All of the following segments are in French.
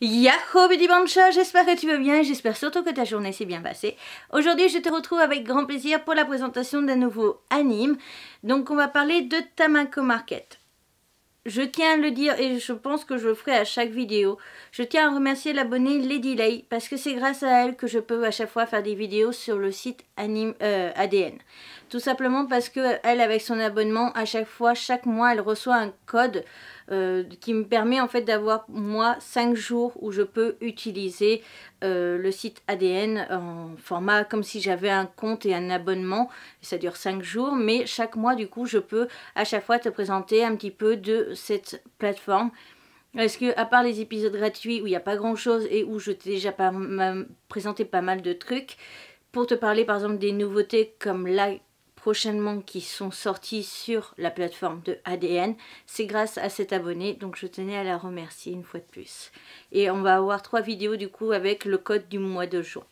Yahoo Bidi Bancha, j'espère que tu vas bien, j'espère surtout que ta journée s'est bien passée. Aujourd'hui je te retrouve avec grand plaisir pour la présentation d'un nouveau anime. Donc on va parler de Tamako Market. Je tiens à le dire et je pense que je le ferai à chaque vidéo. Je tiens à remercier l'abonnée Lady Lay parce que c'est grâce à elle que je peux à chaque fois faire des vidéos sur le site anime, euh, ADN. Tout simplement parce que elle avec son abonnement à chaque fois, chaque mois elle reçoit un code euh, qui me permet en fait d'avoir moi 5 jours où je peux utiliser euh, le site ADN en format comme si j'avais un compte et un abonnement. Ça dure 5 jours, mais chaque mois du coup je peux à chaque fois te présenter un petit peu de cette plateforme. Est-ce que, à part les épisodes gratuits où il n'y a pas grand chose et où je t'ai déjà pas, présenté pas mal de trucs, pour te parler par exemple des nouveautés comme la prochainement qui sont sortis sur la plateforme de ADN. C'est grâce à cet abonné, donc je tenais à la remercier une fois de plus. Et on va avoir trois vidéos du coup avec le code du mois de juin.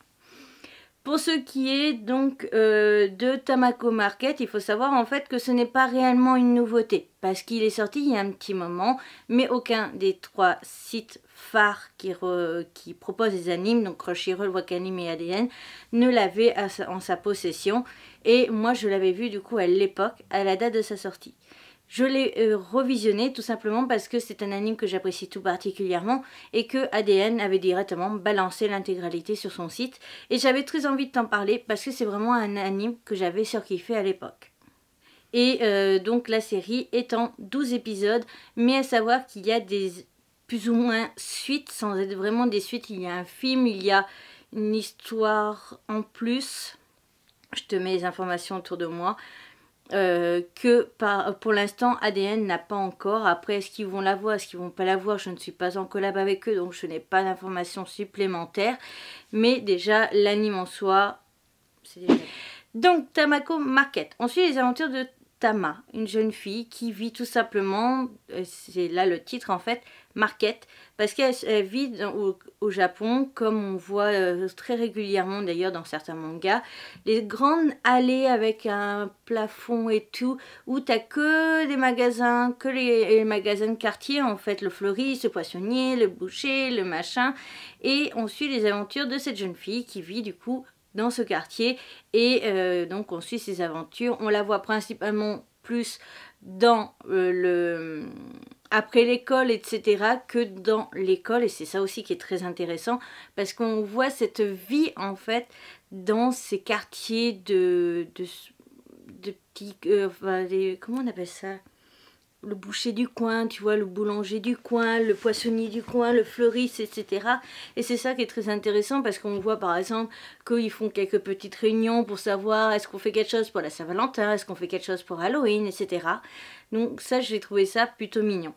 Pour ce qui est donc euh, de Tamako Market, il faut savoir en fait que ce n'est pas réellement une nouveauté parce qu'il est sorti il y a un petit moment, mais aucun des trois sites phares qui, proposent des animes, donc Crunchyroll, Wakanim et ADN, ne l'avait en sa possession. Et moi je l'avais vu du coup à l'époque, à la date de sa sortie. Je l'ai euh, revisionné tout simplement parce que c'est un anime que j'apprécie tout particulièrement et que ADN avait directement balancé l'intégralité sur son site et j'avais très envie de t'en parler parce que c'est vraiment un anime que j'avais surkiffé à l'époque. Et euh, donc la série est en 12 épisodes mais à savoir qu'il y a des plus ou moins suites sans être vraiment des suites, il y a un film, il y a une histoire en plus. Je te mets les informations autour de moi. Euh, que pour l'instant ADN n'a pas encore. Après, est-ce qu'ils vont l'avoir, est-ce qu'ils vont pas la voir, Je ne suis pas en collab avec eux, donc je n'ai pas d'informations supplémentaires. Mais déjà, l'anime en soi, c'est déjà... Donc, Tamako Market. On suit les aventures de Tama, une jeune fille qui vit tout simplement, euh, c'est là le titre en fait, Market parce qu'elle vit au, Japon, comme on voit euh, très régulièrement d'ailleurs dans certains mangas, les grandes allées avec un plafond et tout, où t'as que des magasins, que les, magasins de quartier en fait, le fleuriste, le poissonnier, le boucher, le machin, et on suit les aventures de cette jeune fille qui vit du coup dans ce quartier et euh, donc on suit ses aventures, on la voit principalement plus dans euh, le après l'école, etc., que dans l'école. Et c'est ça aussi qui est très intéressant, parce qu'on voit cette vie, en fait, dans ces quartiers de... de, de petits... Euh, comment on appelle ça le boucher du coin, tu vois, le boulanger du coin, le poissonnier du coin, le fleuriste, etc. Et c'est ça qui est très intéressant parce qu'on voit par exemple qu'ils font quelques petites réunions pour savoir est-ce qu'on fait quelque chose pour la Saint-Valentin, est-ce qu'on fait quelque chose pour Halloween, etc. Donc ça, j'ai trouvé ça plutôt mignon.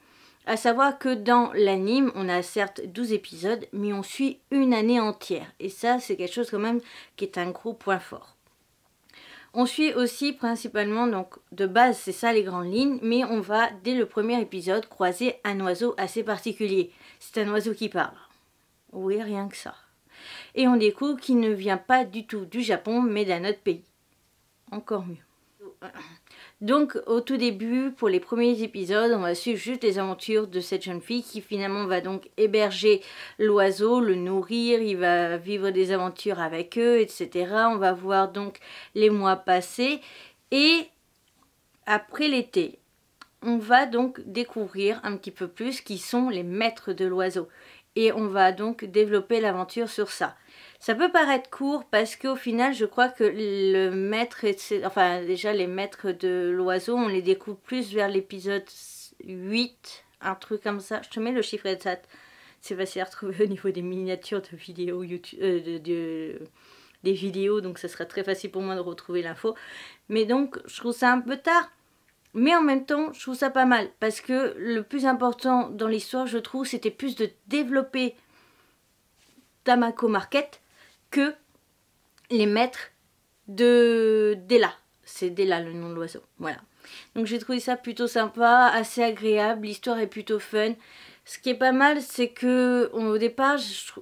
À savoir que dans l'anime, on a certes 12 épisodes, mais on suit une année entière. Et ça, c'est quelque chose quand même qui est un gros point fort. On suit aussi principalement, donc de base c'est ça les grandes lignes, mais on va dès le premier épisode croiser un oiseau assez particulier. C'est un oiseau qui parle. Oui, rien que ça. Et on découvre qu'il ne vient pas du tout du Japon, mais d'un autre pays. Encore mieux. Donc au tout début, pour les premiers épisodes, on va suivre juste les aventures de cette jeune fille qui finalement va donc héberger l'oiseau, le nourrir, il va vivre des aventures avec eux, etc. On va voir donc les mois passés et après l'été, on va donc découvrir un petit peu plus qui sont les maîtres de l'oiseau et on va donc développer l'aventure sur ça. Ça peut paraître court parce qu'au final, je crois que le maître, enfin déjà les maîtres de l'oiseau, on les découpe plus vers l'épisode 8, un truc comme ça. Je te mets le chiffre ça, C'est facile à retrouver au niveau des miniatures de vidéos YouTube, euh, des vidéos, donc ça sera très facile pour moi de retrouver l'info. Mais donc, je trouve ça un peu tard. Mais en même temps, je trouve ça pas mal parce que le plus important dans l'histoire, je trouve, c'était plus de développer Tamako Market que les maîtres de Della. C'est Della le nom de l'oiseau, voilà. Donc j'ai trouvé ça plutôt sympa, assez agréable, l'histoire est plutôt fun. Ce qui est pas mal, c'est que au départ,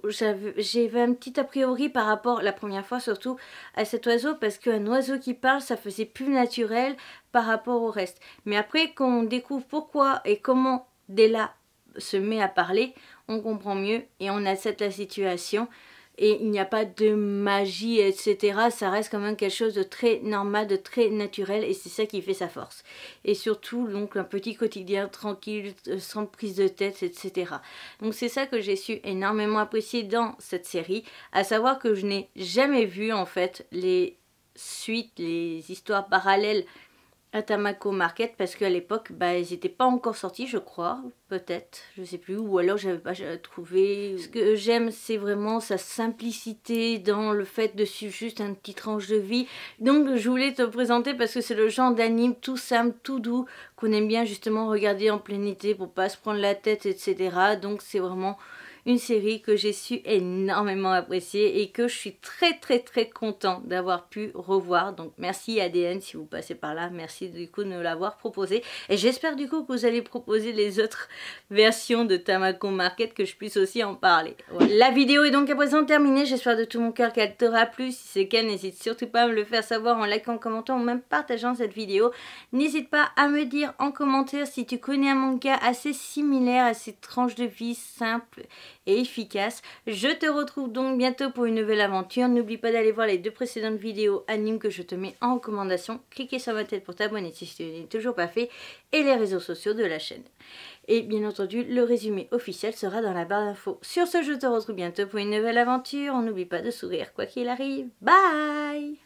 j'avais un petit a priori par rapport, la première fois surtout, à cet oiseau, parce qu'un oiseau qui parle, ça faisait plus naturel par rapport au reste. Mais après, quand on découvre pourquoi et comment Della se met à parler, on comprend mieux et on accepte la situation et il n'y a pas de magie, etc. Ça reste quand même quelque chose de très normal, de très naturel et c'est ça qui fait sa force. Et surtout, donc, un petit quotidien tranquille, euh, sans prise de tête, etc. Donc c'est ça que j'ai su énormément apprécier dans cette série, à savoir que je n'ai jamais vu en fait les suites, les histoires parallèles à Tamako Market parce qu'à l'époque, bah, ils n'étaient pas encore sortis, je crois, peut-être, je sais plus, ou alors j'avais pas trouvé. Ce que j'aime, c'est vraiment sa simplicité dans le fait de suivre juste un petit tranche de vie. Donc, je voulais te présenter parce que c'est le genre d'anime tout simple, tout doux, qu'on aime bien justement regarder en plein été pour pas se prendre la tête, etc. Donc, c'est vraiment une série que j'ai su énormément apprécier et que je suis très très très content d'avoir pu revoir. Donc merci ADN si vous passez par là, merci du coup de me l'avoir proposé. Et j'espère du coup que vous allez proposer les autres versions de Tamako Market que je puisse aussi en parler. La vidéo est donc à présent terminée, j'espère de tout mon cœur qu'elle t'aura plu. Si c'est le cas, n'hésite surtout pas à me le faire savoir en likant, en commentant ou même partageant cette vidéo. N'hésite pas à me dire en commentaire si tu connais un manga assez similaire à cette tranche de vie simple et efficace. Je te retrouve donc bientôt pour une nouvelle aventure. N'oublie pas d'aller voir les deux précédentes vidéos Animes que je te mets en recommandation. Cliquez sur ma tête pour t'abonner si ce n'est toujours pas fait et les réseaux sociaux de la chaîne. Et bien entendu, le résumé officiel sera dans la barre d'infos. Sur ce, je te retrouve bientôt pour une nouvelle aventure. On n'oublie pas de sourire quoi qu'il arrive. Bye